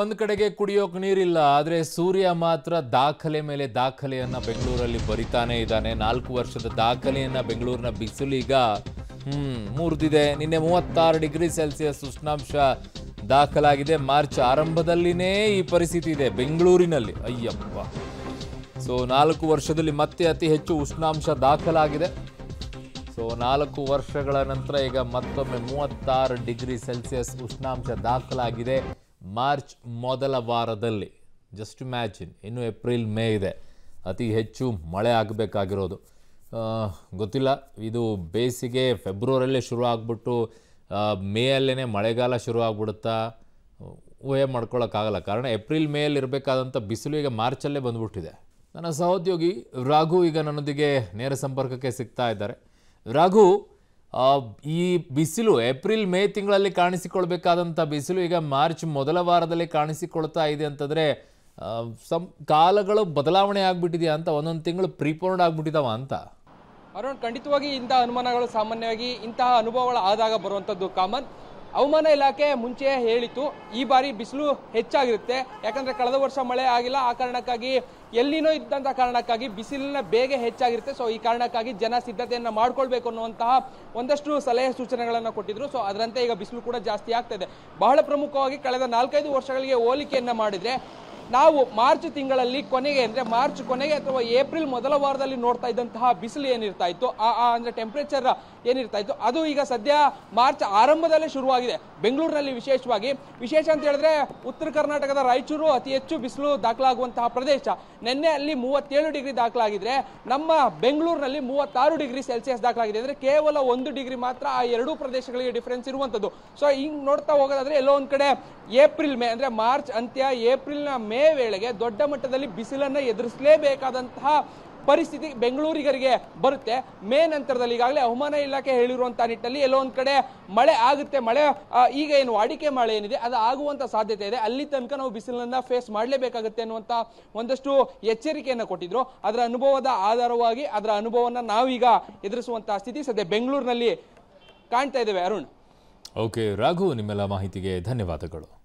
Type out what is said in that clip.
ಒಂದು ಕಡೆಗೆ ಕುಡಿಯೋಕೆ ನೀರಿಲ್ಲ ಆದ್ರೆ ಸೂರ್ಯ ಮಾತ್ರ ದಾಖಲೆ ಮೇಲೆ ದಾಖಲೆಯನ್ನ ಬೆಂಗಳೂರಲ್ಲಿ ಬರಿತಾನೆ ಇದ್ದಾನೆ ನಾಲ್ಕು ವರ್ಷದ ದಾಖಲೆಯನ್ನ ಬೆಂಗಳೂರಿನ ಬಿಸಿಲೀಗ ಹ್ಮ್ ಮುರಿದಿದೆ ನಿನ್ನೆ ಮೂವತ್ತಾರು ಡಿಗ್ರಿ ಸೆಲ್ಸಿಯಸ್ ಉಷ್ಣಾಂಶ ದಾಖಲಾಗಿದೆ ಮಾರ್ಚ್ ಆರಂಭದಲ್ಲಿನೇ ಈ ಪರಿಸ್ಥಿತಿ ಇದೆ ಬೆಂಗಳೂರಿನಲ್ಲಿ ಅಯ್ಯಪ್ಪ ಸೊ ನಾಲ್ಕು ವರ್ಷದಲ್ಲಿ ಮತ್ತೆ ಅತಿ ಹೆಚ್ಚು ಉಷ್ಣಾಂಶ ದಾಖಲಾಗಿದೆ ಸೊ ನಾಲ್ಕು ವರ್ಷಗಳ ನಂತರ ಈಗ ಮತ್ತೊಮ್ಮೆ ಮೂವತ್ತಾರು ಡಿಗ್ರಿ ಸೆಲ್ಸಿಯಸ್ ಉಷ್ಣಾಂಶ ದಾಖಲಾಗಿದೆ ಮಾರ್ಚ್ ಮೊದಲ ವಾರದಲ್ಲಿ ಜಸ್ಟ್ ಮ್ಯಾಚಿನ್ ಇನ್ನು ಏಪ್ರಿಲ್ ಮೇ ಇದೆ ಅತಿ ಹೆಚ್ಚು ಮಳೆ ಆಗಬೇಕಾಗಿರೋದು ಗೊತ್ತಿಲ್ಲ ಇದು ಬೇಸಿಗೆ ಫೆಬ್ರವರಿಯಲ್ಲೇ ಶುರು ಆಗಿಬಿಟ್ಟು ಮೇಯಲ್ಲೇ ಮಳೆಗಾಲ ಶುರು ಆಗ್ಬಿಡುತ್ತಾ ಊಹೆ ಮಾಡ್ಕೊಳ್ಳೋಕ್ಕಾಗಲ್ಲ ಕಾರಣ ಏಪ್ರಿಲ್ ಮೇಯಲ್ಲಿ ಇರಬೇಕಾದಂಥ ಬಿಸಿಲು ಈಗ ಮಾರ್ಚಲ್ಲೇ ಬಂದ್ಬಿಟ್ಟಿದೆ ನನ್ನ ಸಹೋದ್ಯೋಗಿ ರಾಘು ಈಗ ನನ್ನೊಂದಿಗೆ ನೇರ ಸಂಪರ್ಕಕ್ಕೆ ಸಿಗ್ತಾ ಇದ್ದಾರೆ ರಾಘು ಈ ಬಿಸಿಲು ಏಪ್ರಿಲ್ ಮೇ ತಿಂಗಳಲ್ಲಿ ಕಾಣಿಸಿಕೊಳ್ಬೇಕಾದಂಥ ಬಿಸಿಲು ಈಗ ಮಾರ್ಚ್ ಮೊದಲ ವಾರದಲ್ಲಿ ಕಾಣಿಸಿಕೊಳ್ತಾ ಇದೆ ಅಂತಂದರೆ ಸಂ ಕಾಲಗಳು ಬದಲಾವಣೆ ಆಗ್ಬಿಟ್ಟಿದೆಯಾ ಅಂತ ಒಂದೊಂದು ತಿಂಗಳು ಪ್ರೀಪೋರ್ಡ್ ಆಗಿಬಿಟ್ಟಿದಾವ ಅಂತ ಅರುಣ್ ಖಂಡಿತವಾಗಿ ಇಂತಹ ಅನುಮಾನಗಳು ಸಾಮಾನ್ಯವಾಗಿ ಇಂತಹ ಅನುಭವಗಳು ಆದಾಗ ಬರುವಂಥದ್ದು ಕಾಮನ್ ಹವಾಮಾನ ಇಲಾಖೆ ಮುಂಚೆ ಹೇಳಿತ್ತು ಈ ಬಾರಿ ಬಿಸಿಲು ಹೆಚ್ಚಾಗಿರುತ್ತೆ ಯಾಕಂದರೆ ಕಳೆದ ವರ್ಷ ಮಳೆ ಆಗಿಲ್ಲ ಆ ಕಾರಣಕ್ಕಾಗಿ ಎಲ್ಲಿನೋ ಇದ್ದಂಥ ಕಾರಣಕ್ಕಾಗಿ ಬಿಸಿಲಿನ ಬೇಗ ಹೆಚ್ಚಾಗಿರುತ್ತೆ ಸೊ ಈ ಕಾರಣಕ್ಕಾಗಿ ಜನ ಸಿದ್ಧತೆಯನ್ನು ಮಾಡ್ಕೊಳ್ಬೇಕು ಅನ್ನುವಂತಹ ಒಂದಷ್ಟು ಸಲಹೆ ಸೂಚನೆಗಳನ್ನು ಕೊಟ್ಟಿದ್ರು ಸೊ ಅದರಂತೆ ಈಗ ಬಿಸಿಲು ಕೂಡ ಜಾಸ್ತಿ ಆಗ್ತಾ ಬಹಳ ಪ್ರಮುಖವಾಗಿ ಕಳೆದ ನಾಲ್ಕೈದು ವರ್ಷಗಳಿಗೆ ಹೋಲಿಕೆಯನ್ನು ಮಾಡಿದ್ರೆ ನಾವು ಮಾರ್ಚ್ ತಿಂಗಳಲ್ಲಿ ಕೊನೆಗೆ ಅಂದರೆ ಮಾರ್ಚ್ ಕೊನೆಗೆ ಅಥವಾ ಏಪ್ರಿಲ್ ಮೊದಲ ವಾರದಲ್ಲಿ ನೋಡ್ತಾ ಇದ್ದಂತಹ ಬಿಸಿಲು ಏನಿರ್ತಾ ಇತ್ತು ಆ ಅಂದರೆ ಟೆಂಪ್ರೇಚರ್ ಏನಿರ್ತಾ ಇತ್ತು ಅದು ಈಗ ಸದ್ಯ ಮಾರ್ಚ್ ಆರಂಭದಲ್ಲೇ ಶುರುವಾಗಿದೆ ಬೆಂಗಳೂರಿನಲ್ಲಿ ವಿಶೇಷವಾಗಿ ವಿಶೇಷ ಅಂತ ಹೇಳಿದ್ರೆ ಉತ್ತರ ಕರ್ನಾಟಕದ ರಾಯಚೂರು ಅತಿ ಹೆಚ್ಚು ಬಿಸಿಲು ದಾಖಲಾಗುವಂತಹ ಪ್ರದೇಶ ನಿನ್ನೆ ಅಲ್ಲಿ ಮೂವತ್ತೇಳು ಡಿಗ್ರಿ ದಾಖಲಾಗಿದ್ರೆ ನಮ್ಮ ಬೆಂಗಳೂರಿನಲ್ಲಿ ಮೂವತ್ತಾರು ಡಿಗ್ರಿ ಸೆಲ್ಸಿಯಸ್ ದಾಖಲಾಗಿದೆ ಅಂದರೆ ಕೇವಲ ಒಂದು ಡಿಗ್ರಿ ಮಾತ್ರ ಆ ಎರಡೂ ಪ್ರದೇಶಗಳಿಗೆ ಡಿಫ್ರೆನ್ಸ್ ಇರುವಂಥದ್ದು ಸೊ ಹಿಂಗೆ ನೋಡ್ತಾ ಹೋಗೋದಾದ್ರೆ ಎಲ್ಲೋ ಒಂದು ಕಡೆ ಏಪ್ರಿಲ್ ಮೇ ಅಂದರೆ ಮಾರ್ಚ್ ಅಂತ್ಯ ಏಪ್ರಿಲ್ನ ಮೇ ಇದೇ ವೇಳೆಗೆ ದೊಡ್ಡ ಮಟ್ಟದಲ್ಲಿ ಬಿಸಿಲನ್ನು ಎದುರಿಸಲೇಬೇಕಾದಂತಹ ಪರಿಸ್ಥಿತಿ ಬೆಂಗಳೂರಿಗರಿಗೆ ಬರುತ್ತೆ ಮೇ ನಂತರದಲ್ಲಿ ಈಗಾಗಲೇ ಹವಾಮಾನ ಇಲಾಖೆ ಹೇಳಿರುವಂತಹ ನಿಟ್ಟಲ್ಲಿ ಎಲ್ಲೋ ಒಂದ್ ಕಡೆ ಮಳೆ ಆಗುತ್ತೆ ಮಳೆ ಈಗ ಏನು ಅಡಿಕೆ ಮಳೆ ಏನಿದೆ ಅದು ಆಗುವಂತ ಸಾಧ್ಯತೆ ಇದೆ ಅಲ್ಲಿ ತನಕ ನಾವು ಬಿಸಿಲನ್ನ ಫೇಸ್ ಮಾಡಲೇಬೇಕಾಗುತ್ತೆ ಅನ್ನುವಂತ ಒಂದಷ್ಟು ಎಚ್ಚರಿಕೆಯನ್ನು ಕೊಟ್ಟಿದ್ರು ಅದರ ಅನುಭವದ ಆಧಾರವಾಗಿ ಅದರ ಅನುಭವನ ನಾವೀಗ ಎದುರಿಸುವಂತಹ ಸ್ಥಿತಿ ಸದ್ಯ ಬೆಂಗಳೂರಿನಲ್ಲಿ ಕಾಣ್ತಾ ಇದ್ದೇವೆ ಅರುಣ್ ಓಕೆ ರಾಘು ನಿಮ್ಮೆಲ್ಲ ಮಾಹಿತಿಗೆ ಧನ್ಯವಾದಗಳು